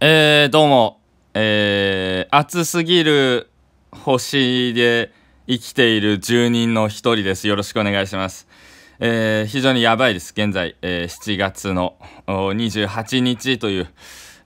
えー、どうも、えー、暑すぎる星で生きている住人の一人です。よろしくお願いします。えー、非常にやばいです。現在、えー、7月の28日という、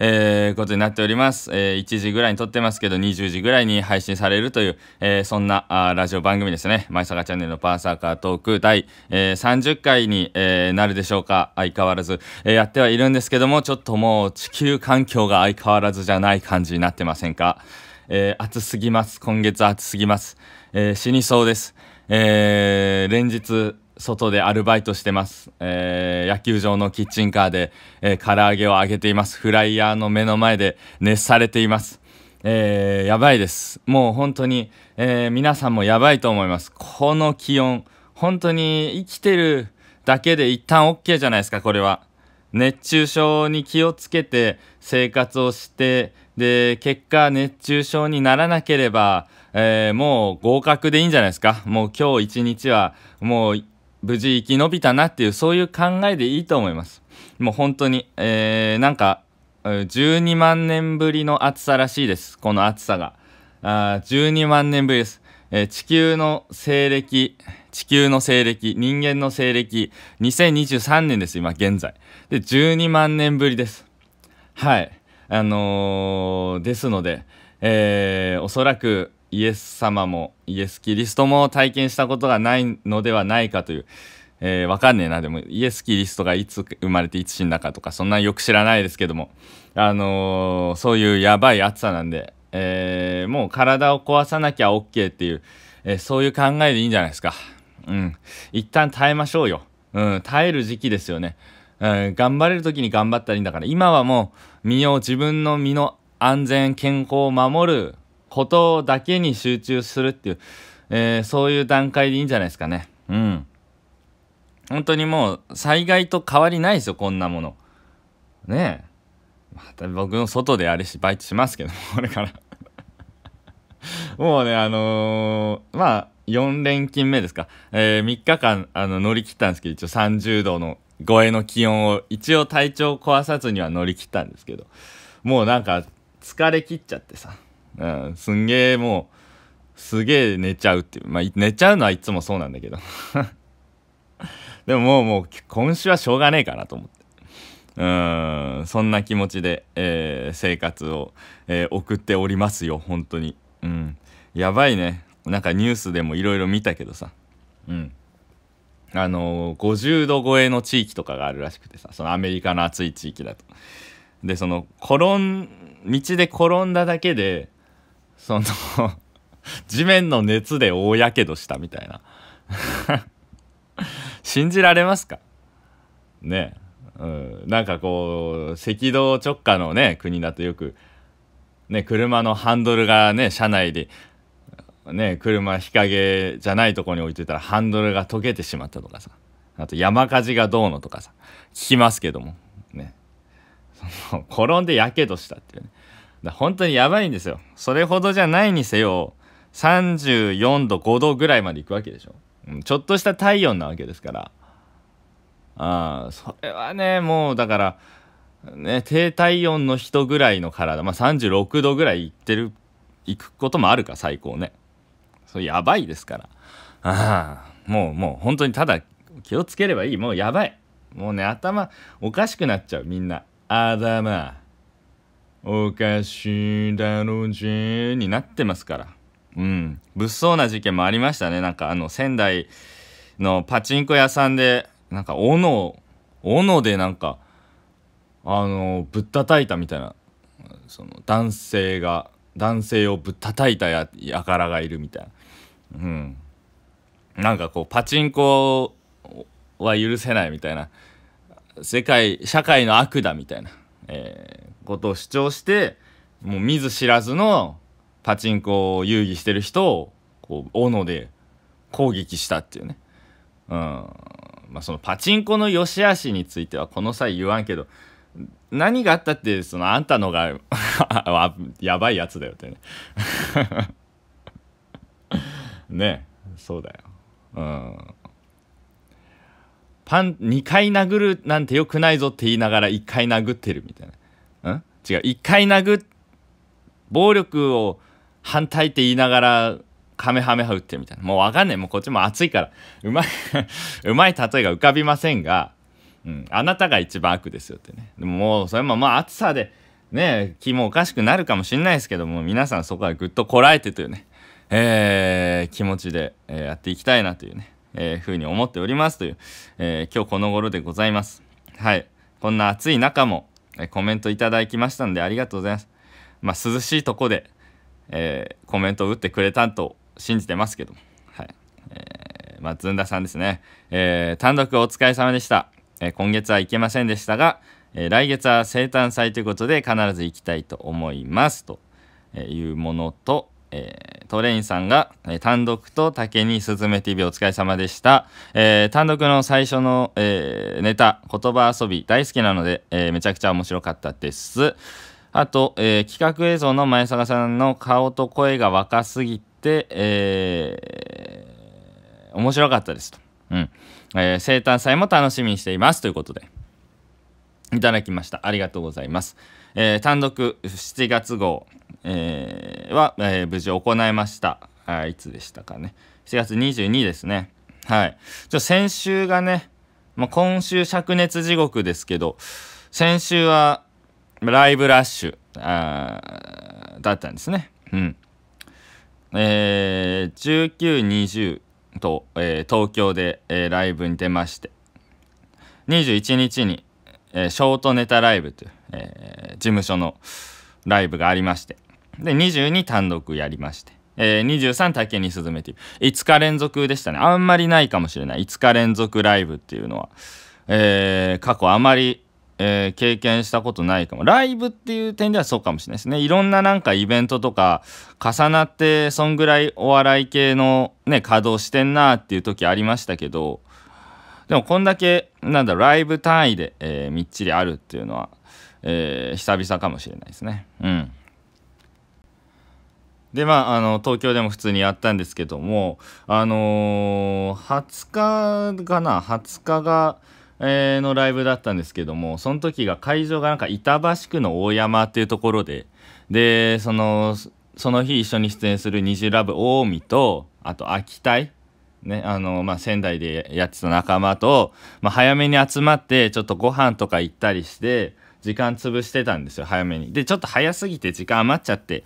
えー、ことになっております。えー、1時ぐらいに撮ってますけど、20時ぐらいに配信されるという、えー、そんなあラジオ番組ですね。マイサガチャンネルのパーサーカートーク第、えー、30回に、えー、なるでしょうか。相変わらず、えー、やってはいるんですけども、ちょっともう地球環境が相変わらずじゃない感じになってませんか。えー、暑すぎます。今月暑すぎます。えー、死にそうです。えー、連日、外でアルバイトしてます。えー、野球場のキッチンカーで、えー、唐揚げを揚げています。フライヤーの目の前で熱されています。えー、やばいです。もう本当に、えー、皆さんもやばいと思います。この気温、本当に生きてるだけで一旦 OK じゃないですか、これは。熱中症に気をつけて生活をして、で、結果熱中症にならなければ、えー、もう合格でいいんじゃないですか。もう今日一日は、もう無事生き延びたなっていうそういう考えでいいと思いますもう本当にえー、なんか12万年ぶりの暑さらしいですこの暑さがあ12万年ぶりです、えー、地球の西暦地球の西暦人間の西暦2023年です今現在で12万年ぶりですはいあのー、ですのでえー、おそらくイエス様もイエス・キリストも体験したことがないのではないかという、えー、わかんねえな、でもイエス・キリストがいつ生まれていつ死んだかとか、そんなよく知らないですけども、あのー、そういうやばい暑さなんで、えー、もう体を壊さなきゃ OK っていう、えー、そういう考えでいいんじゃないですか。うん。一旦耐えましょうよ。うん、耐える時期ですよね。うん、頑張れる時に頑張ったらいいんだから、今はもう身を、自分の身の安全、健康を守ることだけに集中するっていう、えー、そういう段階でいいんじゃないですかね。うん。本当にもう災害と変わりないですよ、こんなもの。ねえ。また僕の外であれし、バイトしますけど、これからもうね、あのー、まあ、4連勤目ですか。えー、3日間、あの、乗り切ったんですけど、一応30度の超えの気温を、一応体調壊さずには乗り切ったんですけど、もうなんか、疲れ切っちゃってさ。うん、すんげえもう、すげえ寝ちゃうっていう。まあ、寝ちゃうのはいつもそうなんだけど でももう、もう、今週はしょうがねえかなと思って。うん、そんな気持ちで、えー、生活を、えー、送っておりますよ、本当に。うん。やばいね。なんかニュースでもいろいろ見たけどさ。うん。あのー、50度超えの地域とかがあるらしくてさ、そのアメリカの暑い地域だと。で、その、転ん、道で転んだだけで、その地面の熱で大やけどしたみたいな 信じられますかねうん、なんかこう赤道直下のね国だとよく、ね、車のハンドルがね車内で、ね、車日陰じゃないとこに置いてたらハンドルが溶けてしまったとかさあと山火事がどうのとかさ聞きますけどもねその転んでやけどしたっていうね本当にやばいんですよそれほどじゃないにせよ34度5度ぐらいまでいくわけでしょ、うん、ちょっとした体温なわけですからあそれはねもうだからね低体温の人ぐらいの体まあ36度ぐらいいってるいくこともあるか最高ねそれやばいですからああもうもう本当にただ気をつければいいもうやばいもうね頭おかしくなっちゃうみんな頭おかしいだろじになってますから。うん。物騒な事件もありましたね。なんかあの仙台のパチンコ屋さんで、なんか斧、斧でなんか、あの、ぶったたいたみたいな、その男性が、男性をぶったたいたや、やからがいるみたいな。うん。なんかこう、パチンコは許せないみたいな。世界、社会の悪だみたいな。えーことを主張してもう見ず知らずのパチンコを遊戯してる人をこう斧で攻撃したっていうね。うんまあ、そのパチンコの良し悪しについてはこの際言わんけど何があったってそのあんたのが やばいやつだよってね ねそうだようんパン2回殴るなんてよくないぞって言いながら1回殴ってるみたいなん違う一回殴っ暴力を反対って言いながらカメハメハ打ってみたいなもうわかんないもうこっちも暑いからうまい うまい例えが浮かびませんが、うん、あなたが一番悪ですよってねでももうそれもまあ暑さでね気もおかしくなるかもしんないですけども皆さんそこはぐっとこらえてというねえー、気持ちで、えー、やっていきたいなというね、えー、ふうに思っておりますという、えー、今日この頃でございます。はい。こんな暑い中も、えコメントいただきましたんでありがとうございます。まあ、涼しいとこで、えー、コメントを打ってくれたと信じてますけど、はいえー、まあ、ずんださんですね、えー、単独お疲れ様でした、え今月は行けませんでしたが、え来月は生誕祭ということで必ず行きたいと思いますというものと、えトレインさんが、えー、単独と竹にすずめ TV お疲れ様でした、えー、単独の最初の、えー、ネタ言葉遊び大好きなので、えー、めちゃくちゃ面白かったですあと、えー、企画映像の前坂さんの顔と声が若すぎて、えー、面白かったですと、うんえー、生誕祭も楽しみにしていますということでいただきましたありがとうございます、えー、単独7月号えー、は、えー、無事行いました。はい、いつでしたかね。7月22ですね。はい。じゃ先週がね、まあ、今週灼熱地獄ですけど、先週はライブラッシュあだったんですね。うん。えー、19、20、と、えー、東京で、えー、ライブに出まして21日に、えー、ショートネタライブという、え事務所のライブがありましてで22単独やりまして、えー、23竹に進めていく5日連続でしたねあんまりないかもしれない5日連続ライブっていうのは、えー、過去あまり、えー、経験したことないかもライブっていう点ではそうかもしれないですねいろんななんかイベントとか重なってそんぐらいお笑い系のね稼働してんなっていう時ありましたけどでもこんだけなんだライブ単位で、えー、みっちりあるっていうのは、えー、久々かもしれないですねうん。でまあ、あの東京でも普通にやったんですけども、あのー、20日かな20日が、えー、のライブだったんですけどもその時が会場がなんか板橋区の大山っていうところででそのその日一緒に出演する「虹ラブ近江とあと秋田ねあのまあ、仙台でやってた仲間と、まあ、早めに集まってちょっとご飯とか行ったりして時間潰してたんですよ早めにでちょっと早すぎて時間余っちゃって、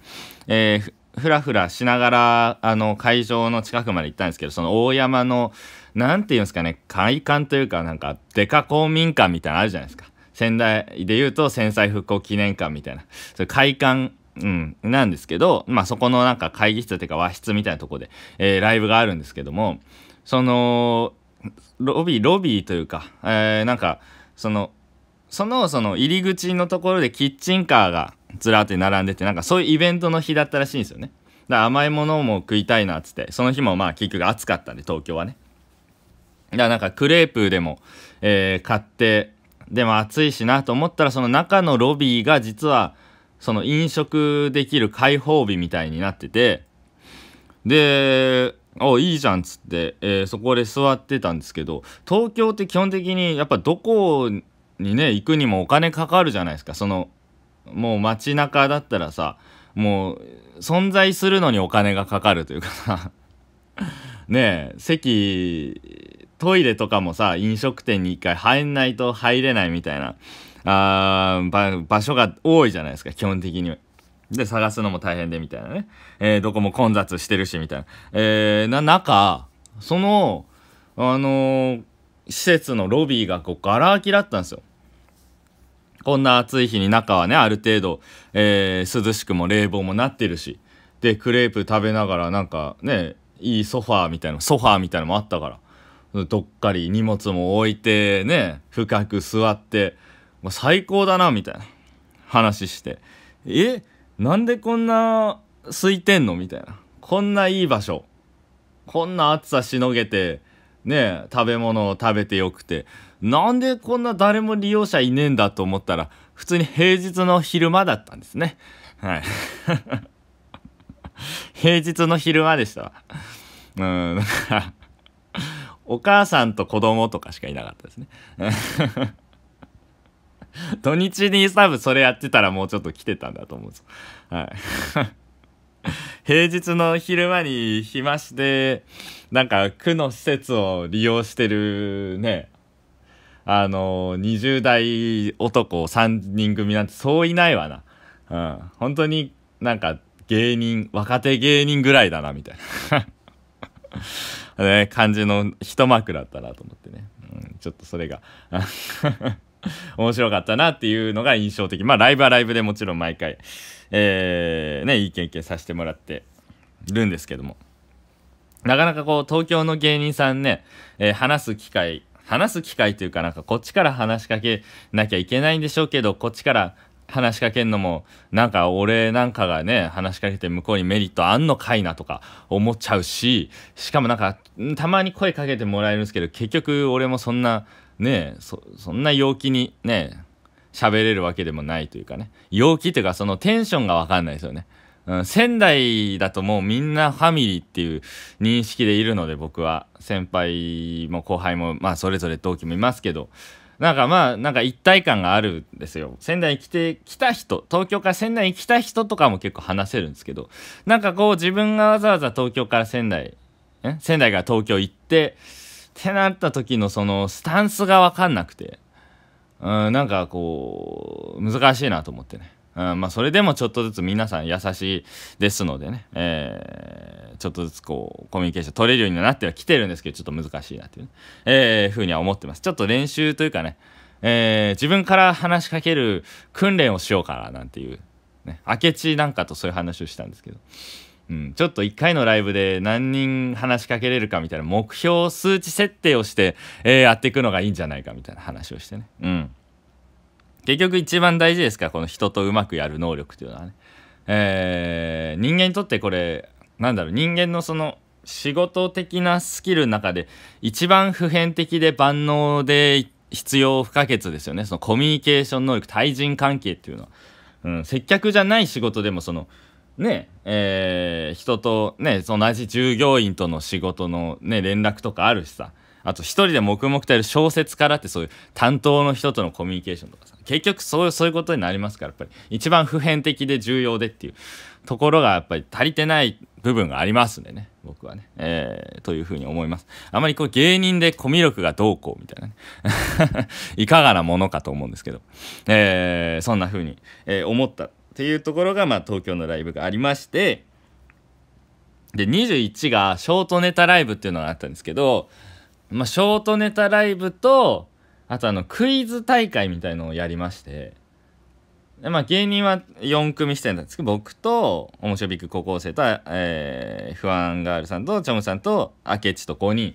えーふらふらしながら、あの、会場の近くまで行ったんですけど、その大山の、なんていうんですかね、会館というか、なんか、デカ公民館みたいなのあるじゃないですか。仙台で言うと、戦災復興記念館みたいな。それ会館、うん、なんですけど、まあ、そこのなんか会議室というか和室みたいなとこで、えー、ライブがあるんですけども、その、ロビー、ロビーというか、えー、なんか、その、その、その入り口のところでキッチンカーが、ずらって並んでてなんかそういうイベントの日だったらしいんですよねだから甘いものも食いたいなっつってその日もまあ結局暑かったんで東京はねだからなんかクレープでも、えー、買ってでも暑いしなと思ったらその中のロビーが実はその飲食できる開放日みたいになっててでおいいじゃんっつって、えー、そこで座ってたんですけど東京って基本的にやっぱどこにね行くにもお金かかるじゃないですかそのもう街中だったらさもう存在するのにお金がかかるというかさ ねえ席トイレとかもさ飲食店に1回入んないと入れないみたいなあ場所が多いじゃないですか基本的にで探すのも大変でみたいなね、えー、どこも混雑してるしみたいな、えー、な中そのあのー、施設のロビーがこうガラ空きだったんですよこんな暑い日に中はね、ある程度、えー、涼しくも冷房もなってるし、で、クレープ食べながら、なんかね、いいソファーみたいな、ソファーみたいなのもあったから、どっかり荷物も置いて、ね、深く座って、もう最高だな、みたいな話して、え、なんでこんな空いてんのみたいな。こんないい場所。こんな暑さしのげて、ね、食べ物を食べてよくて、なんでこんな誰も利用者いねえんだと思ったら、普通に平日の昼間だったんですね。はい。平日の昼間でしたわ。うん、だから、お母さんと子供とかしかいなかったですね。土日に多分それやってたらもうちょっと来てたんだと思うんですはい。平日の昼間に暇して、なんか区の施設を利用してるね、あの20代男3人組なんてそういないわな。うん、本当になんか芸人、若手芸人ぐらいだな、みたいな ね、感じの一幕だったなと思ってね。うん、ちょっとそれが 面白かったなっていうのが印象的。まあ、ライブはライブでもちろん毎回、えー、ね、いい経験させてもらってるんですけども。なかなかこう、東京の芸人さんね、えー、話す機会話す機会というかなんかこっちから話しかけなきゃいけないんでしょうけどこっちから話しかけるのもなんか俺なんかがね話しかけて向こうにメリットあんのかいなとか思っちゃうししかもなんかたまに声かけてもらえるんですけど結局俺もそんなねそそんな陽気にね喋れるわけでもないというかね陽気というかそのテンションが分かんないですよね。うん、仙台だともうみんなファミリーっていう認識でいるので僕は先輩も後輩もまあそれぞれ同期もいますけどなんかまあなんか一体感があるんですよ仙台に来て来た人東京から仙台に来た人とかも結構話せるんですけどなんかこう自分がわざわざ東京から仙台仙台から東京行ってってなった時のそのスタンスが分かんなくてうんなんかこう難しいなと思ってね。うんまあ、それでもちょっとずつ皆さん優しいですのでね、えー、ちょっとずつこうコミュニケーション取れるようになってはきてるんですけどちょっと難しいなっていう、ね、えー、ふうには思ってますちょっと練習というかね、えー、自分から話しかける訓練をしようかななんていう、ね、明智なんかとそういう話をしたんですけど、うん、ちょっと1回のライブで何人話しかけれるかみたいな目標数値設定をして、えー、やっていくのがいいんじゃないかみたいな話をしてねうん結局一番大事ですからこの人とうまくやる能力というのはね。えー、人間にとってこれなんだろう人間のその仕事的なスキルの中で一番普遍的で万能で必要不可欠ですよねそのコミュニケーション能力対人関係っていうのは、うん、接客じゃない仕事でもそのねえー、人とね同じ従業員との仕事の、ね、連絡とかあるしさあと一人で黙々とやる小説からってそういう担当の人とのコミュニケーションとかさ結局そういうそういうことになりますからやっぱり一番普遍的で重要でっていうところがやっぱり足りてない部分がありますんでね僕はね、えー、というふうに思いますあまりこう芸人でコミュ力がどうこうみたいなね いかがなものかと思うんですけど、えー、そんなふうに、えー、思ったっていうところが、まあ、東京のライブがありましてで21がショートネタライブっていうのがあったんですけどまあ、ショートネタライブと、あとあの、クイズ大会みたいのをやりまして、でまあ、芸人は4組してたんですけど、僕と、面白びく高校生と、えー、不安ガールさんと、チョムさんと、明智と5人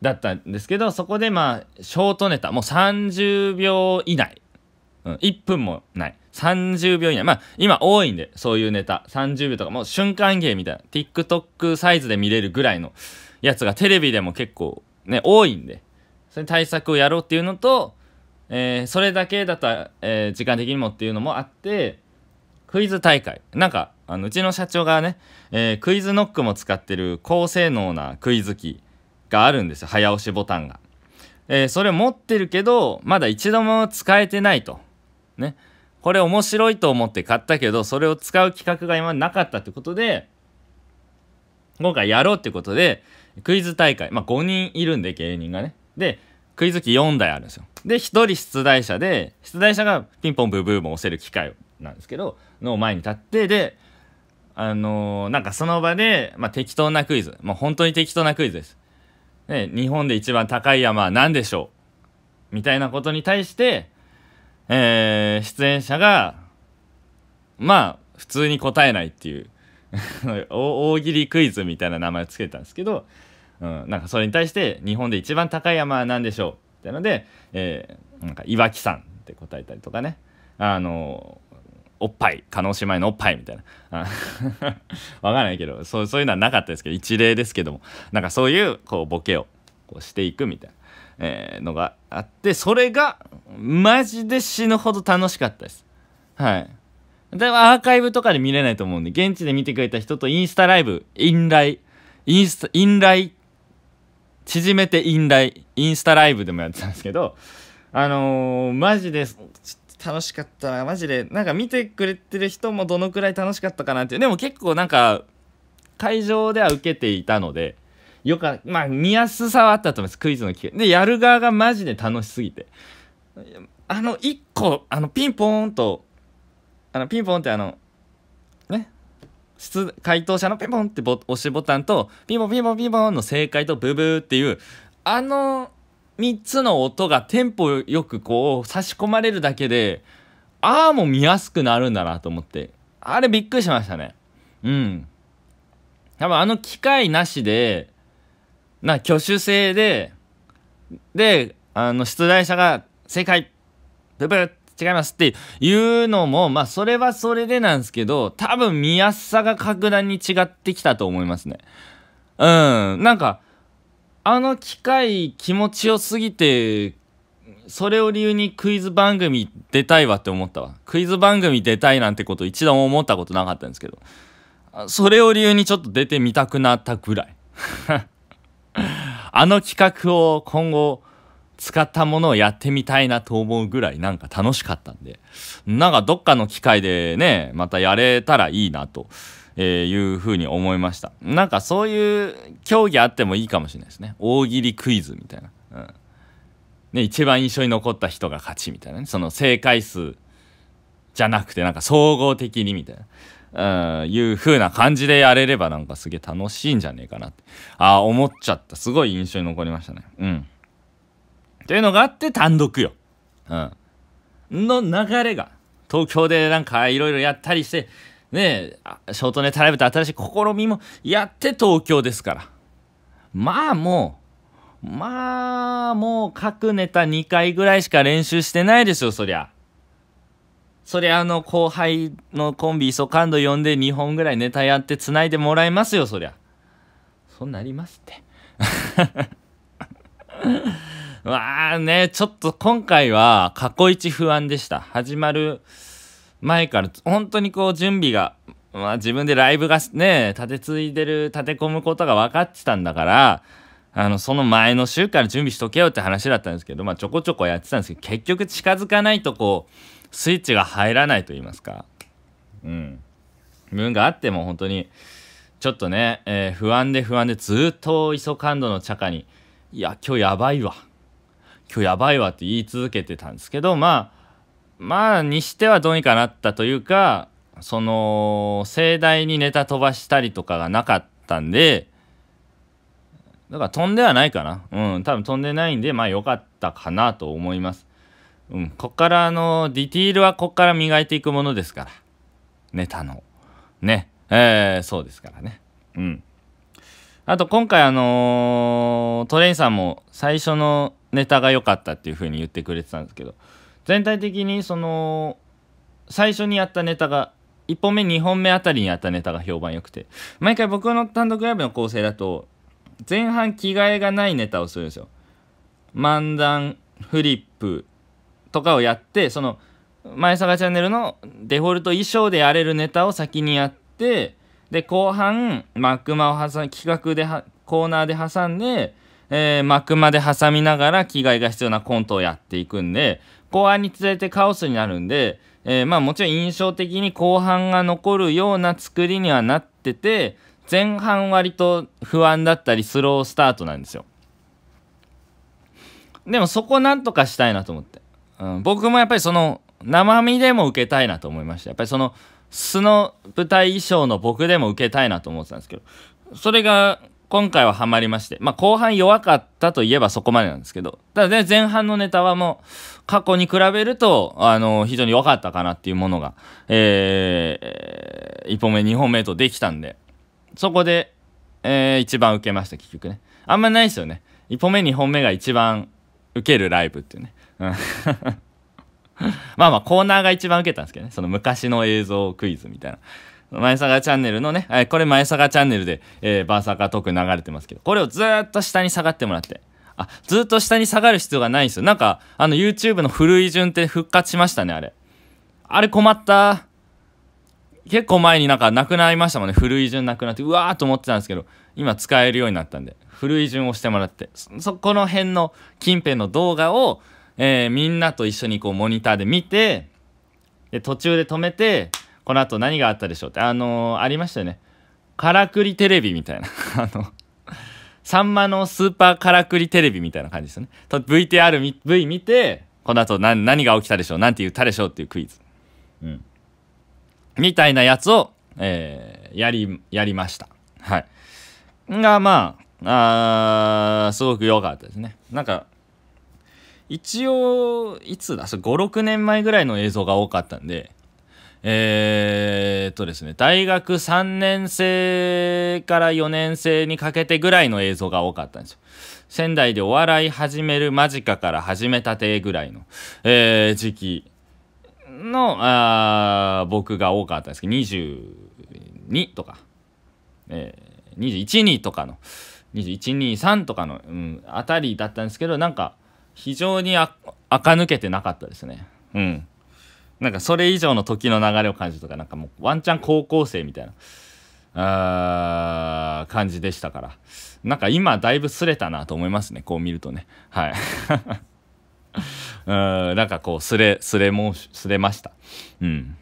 だったんですけど、そこでまあ、ショートネタ、もう30秒以内、うん、1分もない。30秒以内。まあ、今多いんで、そういうネタ。30秒とか、もう瞬間芸みたいな。TikTok サイズで見れるぐらいのやつがテレビでも結構ね、多いんで、それ対策をやろうっていうのと、えー、それだけだったら、えー、時間的にもっていうのもあって、クイズ大会。なんか、あのうちの社長がね、えー、クイズノックも使ってる高性能なクイズ機があるんですよ。早押しボタンが。えー、それ持ってるけど、まだ一度も使えてないと。ね。これ面白いと思って買ったけど、それを使う企画が今なかったってことで、今回やろうってことで、クイズ大会、まあ、5人いるんで芸人がねでクイズ機4台あるんですよで1人出題者で出題者がピンポンブーブーも押せる機械なんですけどの前に立ってであのー、なんかその場で、まあ、適当なクイズもう本当に適当なクイズです、ね、日本で一番高い山は何でしょうみたいなことに対してえー、出演者がまあ普通に答えないっていう 大喜利クイズみたいな名前をつけたんですけど、うん、なんかそれに対して日本で一番高い山は何でしょうみたいなので、えー、なんか岩木山って答えたりとかねあのおっぱい叶姉妹のおっぱいみたいな わかんないけどそうそういうのはなかったですけど一例ですけどもなんかそういうこうボケをこうしていくみたいな、えー、のがあってそれがマジで死ぬほど楽しかったですはいでもアーカイブとかで見れないと思うんで、現地で見てくれた人とインスタライブ、インライ、インスタ、インライ、縮めてインライ、インスタライブでもやってたんですけど、あのー、マジで、楽しかったな、マジで。なんか見てくれてる人もどのくらい楽しかったかなっていう。でも結構なんか、会場では受けていたので、よか、まあ見やすさはあったと思います、クイズの機会。で、やる側がマジで楽しすぎて。あの、一個、あの、ピンポーンと、あのピンポンってあのね質回答者のピンポンってボ押しボタンとピンポンピンポンピンポンの正解とブブーっていうあの3つの音がテンポよくこう差し込まれるだけでああも見やすくなるんだなと思ってあれびっくりしましたねうん多分あの機械なしでな挙手制でであの出題者が正解ブブッ違いますっていうのも、まあ、それはそれでなんですけど、多分見やすさが格段に違ってきたと思いますね。うん。なんか、あの機械気持ちよすぎて、それを理由にクイズ番組出たいわって思ったわ。クイズ番組出たいなんてこと一度も思ったことなかったんですけど、それを理由にちょっと出てみたくなったぐらい。あの企画を今後、使ったものをやってみたいなと思うぐらいなんか楽しかったんで、なんかどっかの機会でね、またやれたらいいなと、えいうふうに思いました。なんかそういう競技あってもいいかもしれないですね。大喜利クイズみたいな。うん。ね、一番印象に残った人が勝ちみたいなね。その正解数じゃなくてなんか総合的にみたいな。うん、いう風な感じでやれればなんかすげえ楽しいんじゃねえかなって。ああ、思っちゃった。すごい印象に残りましたね。うん。というのがあって単独よ。うん。の流れが、東京でなんかいろいろやったりして、ねえ、ショートネタライブと新しい試みもやって東京ですから。まあもう、まあもう各ネタ2回ぐらいしか練習してないですよ、そりゃ。そりゃあの後輩のコンビ、ソカンド呼んで2本ぐらいネタやって繋いでもらいますよ、そりゃ。そうなりますって。わあね、ちょっと今回は過去一不安でした。始まる前から本当にこう準備が、まあ自分でライブがね、立て継いでる、立て込むことが分かってたんだから、あの、その前の週から準備しとけよって話だったんですけど、まあちょこちょこやってたんですけど、結局近づかないとこう、スイッチが入らないと言いますか。うん。分があっても本当に、ちょっとね、えー、不安で不安でずっと磯感度の茶化に、いや、今日やばいわ。今日やばいわって言い続けてたんですけどまあまあにしてはどうにかなったというかその盛大にネタ飛ばしたりとかがなかったんでだから飛んではないかなうん多分飛んでないんでまあ良かったかなと思いますうんこっからあのディティールはこっから磨いていくものですからネタのねえー、そうですからねうんあと今回あのー、トレインさんも最初のネタが良かったっていう風に言ってくれてたんですけど全体的にその最初にやったネタが1本目2本目あたりにやったネタが評判良くて毎回僕の単独ライブの構成だと前半着替えがないネタをするんですよ漫談フリップとかをやってその前さがチャンネルのデフォルト衣装でやれるネタを先にやってで後半マックマを挟ん企画でコーナーで挟んでえー、幕まで挟みながら着替えが必要なコントをやっていくんで、後半に連れてカオスになるんで、えー、まあもちろん印象的に後半が残るような作りにはなってて、前半割と不安だったりスロースタートなんですよ。でもそこなんとかしたいなと思って。うん、僕もやっぱりその生身でも受けたいなと思いました。やっぱりその素の舞台衣装の僕でも受けたいなと思ってたんですけど、それが今回はハマりまして、まあ、後半弱かったといえばそこまでなんですけど、ただね、前半のネタはもう、過去に比べると、あの、非常に良かったかなっていうものが、えー、1本目、2本目とできたんで、そこで、えー、一番受けました、結局ね。あんまないですよね。1本目、2本目が一番受けるライブっていうね。まあまあコーナーが一番受けたんですけどね、その昔の映像クイズみたいな。前坂チャンネルのね、これ前坂チャンネルで、えー、バーサーカートーク流れてますけど、これをずっと下に下がってもらって。あ、ずっと下に下がる必要がないんですよ。なんか、あの YouTube の古い順って復活しましたね、あれ。あれ困った。結構前になんかなくなりましたもんね。古い順なくなって、うわーと思ってたんですけど、今使えるようになったんで、古い順をしてもらって、そこの辺の近辺の動画を、えー、みんなと一緒にこうモニターで見て、で途中で止めて、この後何があったでしょうって、あのー、ありましたよね。からくりテレビみたいな。あの、サンマのスーパーからくりテレビみたいな感じですよね。と VTR、V 見て、この後何何が起きたでしょう、なんて言ったでしょうっていうクイズ。うん。みたいなやつを、えー、やり、やりました。はい。が、まあ、あすごく良かったですね。なんか、一応、いつだ、5、6年前ぐらいの映像が多かったんで、えっとですね、大学3年生から4年生にかけてぐらいの映像が多かったんですよ。仙台でお笑い始める間近から始めたてぐらいの、えー、時期のあ僕が多かったんですけど、22とか、えー、21、2とかの、21、2、3とかの、うん、あたりだったんですけど、なんか非常にあ垢抜けてなかったですね。うん。なんかそれ以上の時の流れを感じるとかなんかもうワンチャン高校生みたいなあ感じでしたからなんか今だいぶすれたなと思いますねこう見るとねはい うんなんかこうすれすれもすれましたうん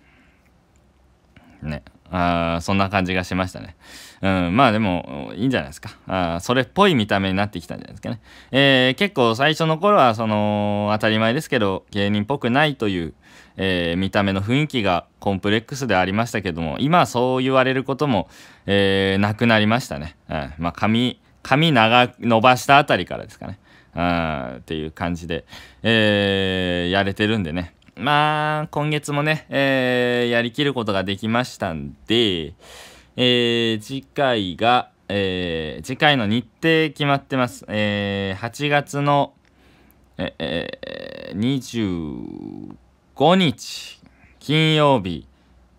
ねあそんな感じがしましたね。うん、まあでもいいんじゃないですかあ。それっぽい見た目になってきたんじゃないですかね。えー、結構最初の頃はその当たり前ですけど芸人っぽくないという、えー、見た目の雰囲気がコンプレックスでありましたけども今そう言われることも、えー、なくなりましたね。うん、まあ髪髪長伸ばしたあたりからですかね。あっていう感じで、えー、やれてるんでね。まあ、今月もね、えー、やりきることができましたんで、えー、次回が、えー、次回の日程決まってます。えー、8月の、え、えー、25日、金曜日、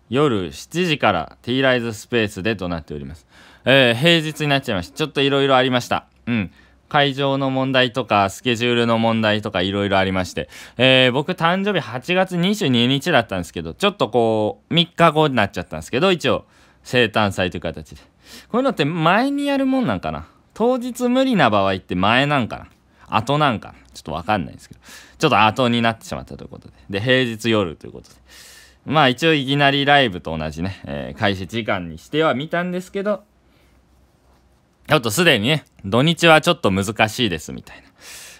夜7時から T ライズスペースでとなっております。えー、平日になっちゃいました。ちょっといろいろありました。うん。会場の問題とか、スケジュールの問題とかいろいろありまして、えー、僕誕生日8月22日だったんですけど、ちょっとこう、3日後になっちゃったんですけど、一応、生誕祭という形で。こういうのって前にやるもんなんかな当日無理な場合って前なんかな後なんかなちょっとわかんないですけど、ちょっと後になってしまったということで。で、平日夜ということで。まあ一応いきなりライブと同じね、えー、開始時間にしては見たんですけど、あとすでにね、土日はちょっと難しいですみたいな、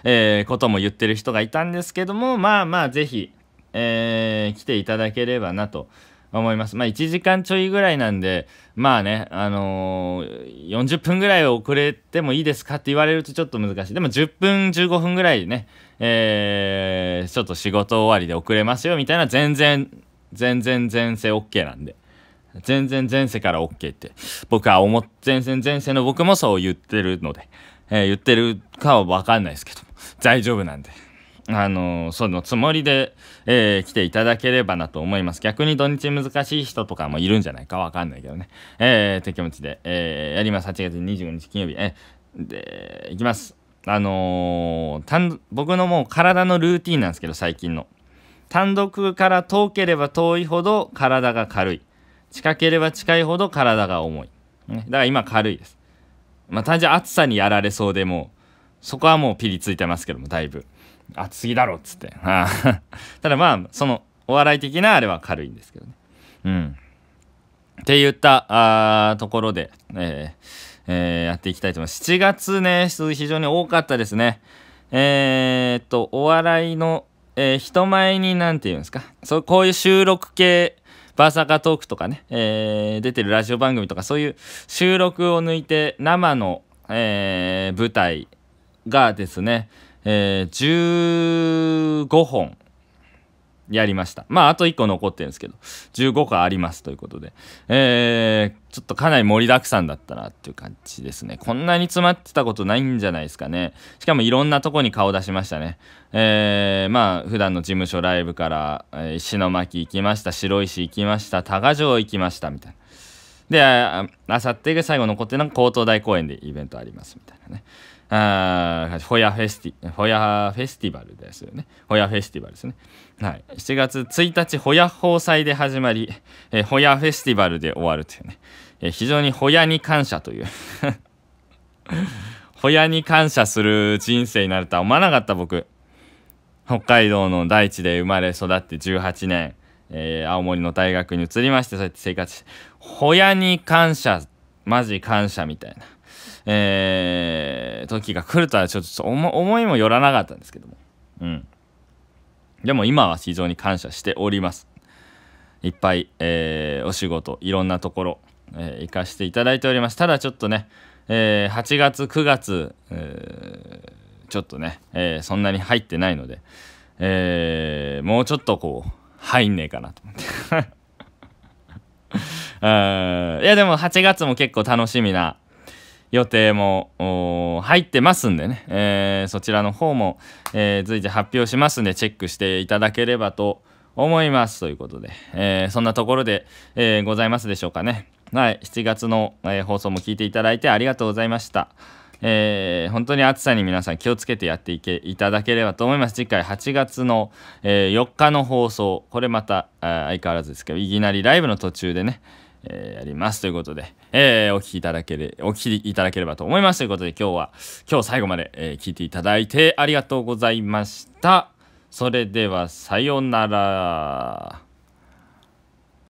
えー、ことも言ってる人がいたんですけども、まあまあぜひ、えー、来ていただければなと思います。まあ1時間ちょいぐらいなんで、まあね、あのー、40分ぐらい遅れてもいいですかって言われるとちょっと難しい。でも10分、15分ぐらいね、えー、ちょっと仕事終わりで遅れますよみたいな全然、全然全然 OK なんで。全然前世から OK って、僕は思っ、前世前世の僕もそう言ってるので、えー、言ってるかはわかんないですけど、大丈夫なんで。あのそのつもりで、えー、来ていただければなと思います。逆に土日難しい人とかもいるんじゃないかわかんないけどね。えー、って気持ちで、えー、やります。8月25日金曜日。えー、で、いきます。あのー、僕のもう体のルーティンなんですけど、最近の。単独から遠ければ遠いほど体が軽い。近ければ近いほど体が重い、だから今軽いですまあ単純暑さにやられそうでもそこはもうピリついてますけどもだいぶ暑すぎだろっつってただまあそのお笑い的なあれは軽いんですけどねうんって言ったあところで、えーえー、やっていきたいと思います7月ね非常に多かったですねえー、っとお笑いの、えー、人前に何て言うんですかそうこういう収録系バーサーカートークとかね、えー、出てるラジオ番組とか、そういう収録を抜いて生の、えー、舞台がですね、えー、15本やりました。まあ、あと1個残ってるんですけど、15個ありますということで、えー、ちょっとかなり盛りだくさんだったなっていう感じですね。こんなに詰まってたことないんじゃないですかね。しかもいろんなとこに顔出しましたね。えー、まあ、普段の事務所ライブから、石巻行きました、白石行きました、多賀城行きました、みたいな。で、あさってが最後残ってるのが高等大公園でイベントあります、みたいなね。あホヤフェスティ、ホヤフェスティバルですよね。ホヤフェスティバルですね。はい。7月1日、ホヤ放祭で始まり、えー、ホヤフェスティバルで終わるというね。えー、非常にホヤに感謝という ホヤに感謝する人生になるとは思わなかった僕。北海道の大地で生まれ育って18年、えー、青森の大学に移りまして、そうやって生活して、ホヤに感謝、マジ感謝みたいな。えー、時が来るとはちょっと思いもよらなかったんですけども。うん。でも今は非常に感謝しております。いっぱい、えー、お仕事、いろんなところ、えー、行かせていただいております。ただちょっとね、えー、8月、9月、えー、ちょっとね、えー、そんなに入ってないので、えー、もうちょっとこう、入んねえかなと思って。いやでも8月も結構楽しみな、予定も入ってますんでね、えー、そちらの方も、えー、随時発表しますんでチェックしていただければと思いますということで、えー、そんなところで、えございますでしょうかねはい7月の、え放送も聞いていただいてありがとうございましたえー、本当に暑さに皆さん気をつけてやっていけいただければと思います次回8月の、えー、4日の放送これまた相変わらずですけどいきなりライブの途中でねえー、やりますということで、えー、お聴きいただけれ、お聞きいただければと思いますということで、今日は、今日最後まで、えー、聞いていただいてありがとうございました。それでは、さようなら。